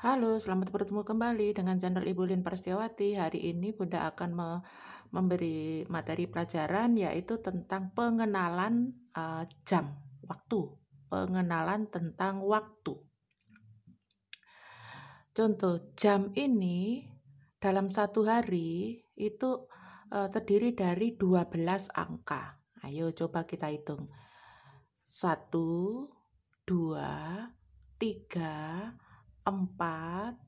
Halo, selamat bertemu kembali dengan channel Ibu Lin Prasetyawati. Hari ini Bunda akan me memberi materi pelajaran yaitu tentang pengenalan uh, jam, waktu. Pengenalan tentang waktu. Contoh, jam ini dalam satu hari itu uh, terdiri dari 12 angka. Ayo coba kita hitung. 1 2 3 empat,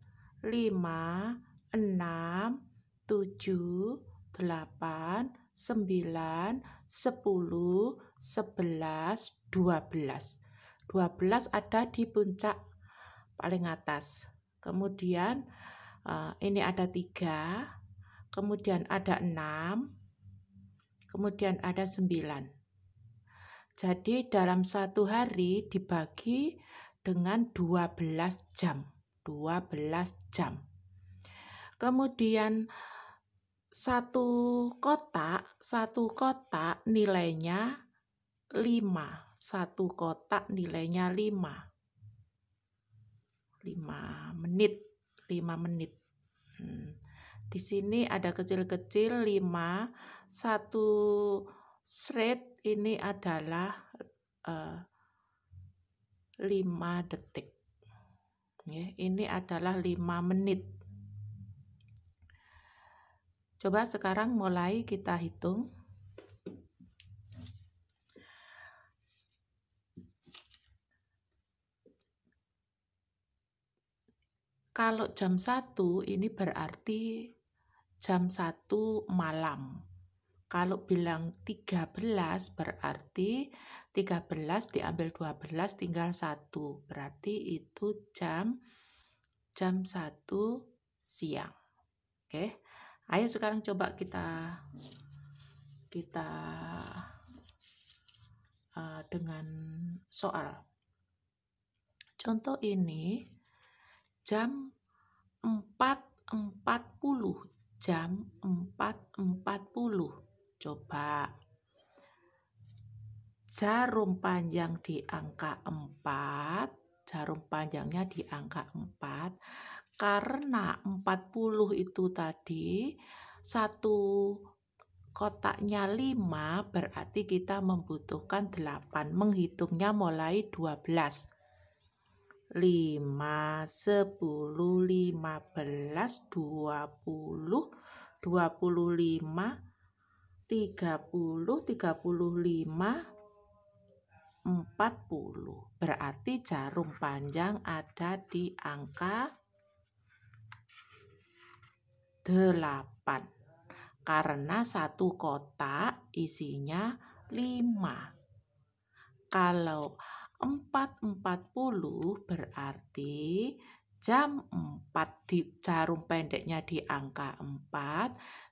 lima, enam, tujuh, delapan, sembilan, sepuluh, sebelas, dua belas. Dua belas ada di puncak paling atas. Kemudian eh, ini ada tiga, kemudian ada enam, kemudian ada sembilan. Jadi dalam satu hari dibagi dengan 12 jam. 12 jam. Kemudian satu kotak, satu kotak nilainya 5. Satu kotak nilainya 5. 5 menit, 5 menit. Hmm. Di sini ada kecil-kecil 5, satu thread ini adalah uh, eh, 5 detik. Ya, ini adalah 5 menit. Coba sekarang mulai kita hitung. Kalau jam 1 ini berarti jam 1 malam. Kalau bilang 13 berarti 13 diambil 12 tinggal 1. Berarti itu jam jam 1 siang. Oke. Ayo sekarang coba kita kita uh, dengan soal. Contoh ini jam 4.40 jam 4.40 2. Jarum panjang di angka 4, jarum panjangnya di angka 4, karena 40 itu tadi satu kotaknya 5 berarti kita membutuhkan 8 menghitungnya mulai 12 5, 10, 15, 20, 25, 30, 35, 40. Berarti jarum panjang ada di angka 8. Karena satu kotak isinya 5. Kalau 440 berarti jam 4 di jarum pendeknya di angka 4,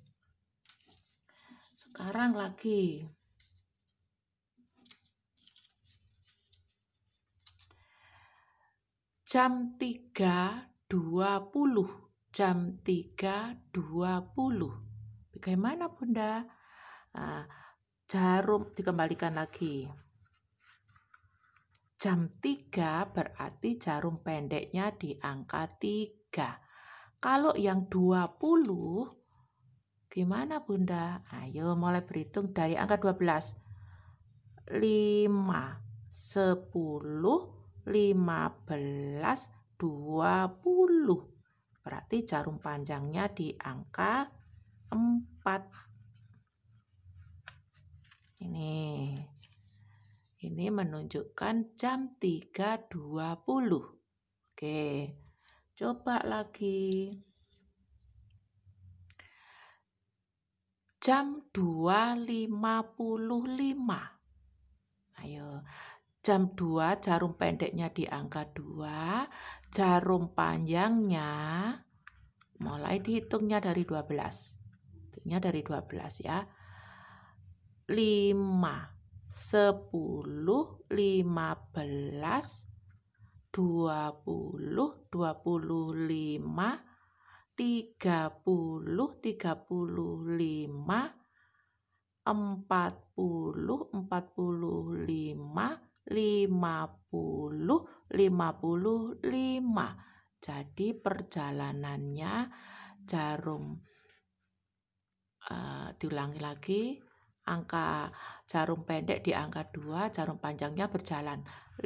sekarang lagi jam 3.20 jam 3.20 bagaimana bunda nah, jarum dikembalikan lagi jam 3 berarti jarum pendeknya di angka 3 kalau yang 20 Gimana Bunda? Ayo mulai berhitung dari angka 12. 5, 10, 15, 20. Berarti jarum panjangnya di angka 4. Ini. Ini menunjukkan jam 3.20. Oke. Coba lagi. jam 2.55. Ayo, jam 2 jarum pendeknya di angka 2, jarum panjangnya mulai dihitungnya dari 12. Hitungnya dari 12 ya. 5 10 15 20 25 30, 35, 40, 45, 50, 55. Jadi perjalanannya jarum uh, diulangi lagi angka jarum pendek di angka 2, jarum panjangnya berjalan 5 10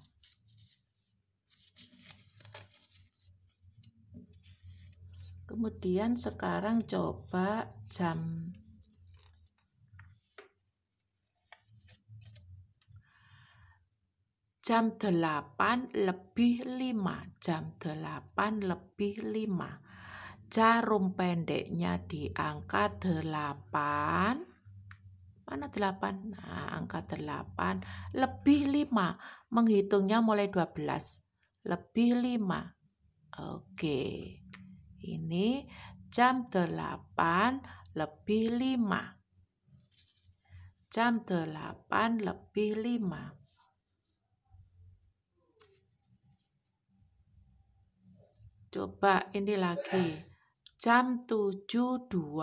kemudian sekarang coba jam jam 8 lebih 5 jam 8 lebih 5 jarum pendeknya di angka 8 mana 8 nah angka 8 lebih 5 menghitungnya mulai 12 lebih 5 oke okay. Ini jam 8 lebih 5. Jam 8 lebih 5. Coba ini lagi. Jam 7.20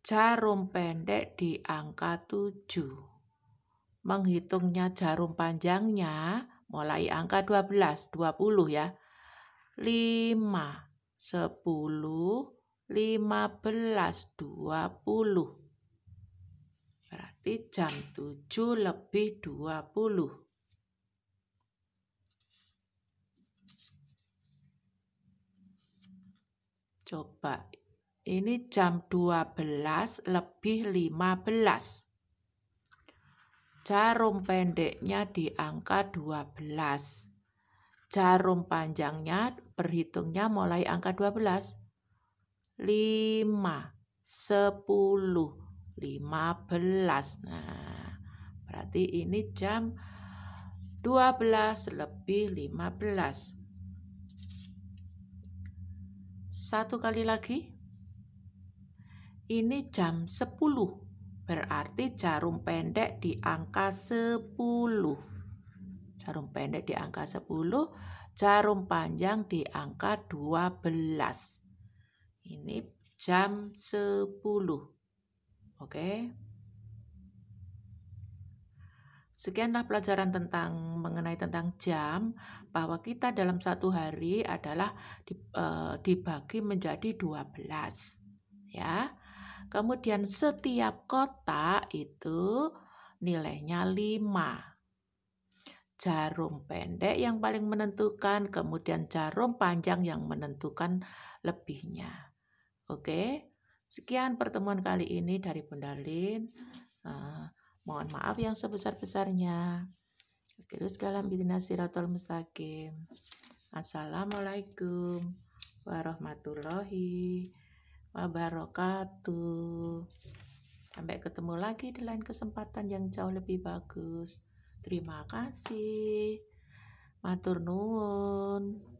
jarum pendek di angka 7. Menghitungnya jarum panjangnya mulai angka 12, 20 ya lima, sepuluh, lima belas, dua puluh. Berarti jam tujuh lebih dua puluh. Coba ini jam 12 lebih 15. Jarum pendeknya di angka 12 jarum panjangnya berhitungnya mulai angka 12. 5, 10, 15. Nah, berarti ini jam 12 lebih 15. Satu kali lagi. Ini jam 10. Berarti jarum pendek di angka 10. Jarum pendek di angka 10, jarum panjang di angka 12. Ini jam 10. Oke. Sekianlah pelajaran tentang mengenai tentang jam bahwa kita dalam satu hari adalah eh, dibagi menjadi 12. Ya. Kemudian setiap kotak itu nilainya 5 jarum pendek yang paling menentukan, kemudian jarum panjang yang menentukan lebihnya. Oke, sekian pertemuan kali ini dari Bunda Lin. Uh, mohon maaf yang sebesar-besarnya. Terus kalam bidina siratul mustaqim. Assalamualaikum warahmatullahi wabarakatuh. Sampai ketemu lagi di lain kesempatan yang jauh lebih bagus. Terima kasih. Matur nuwun.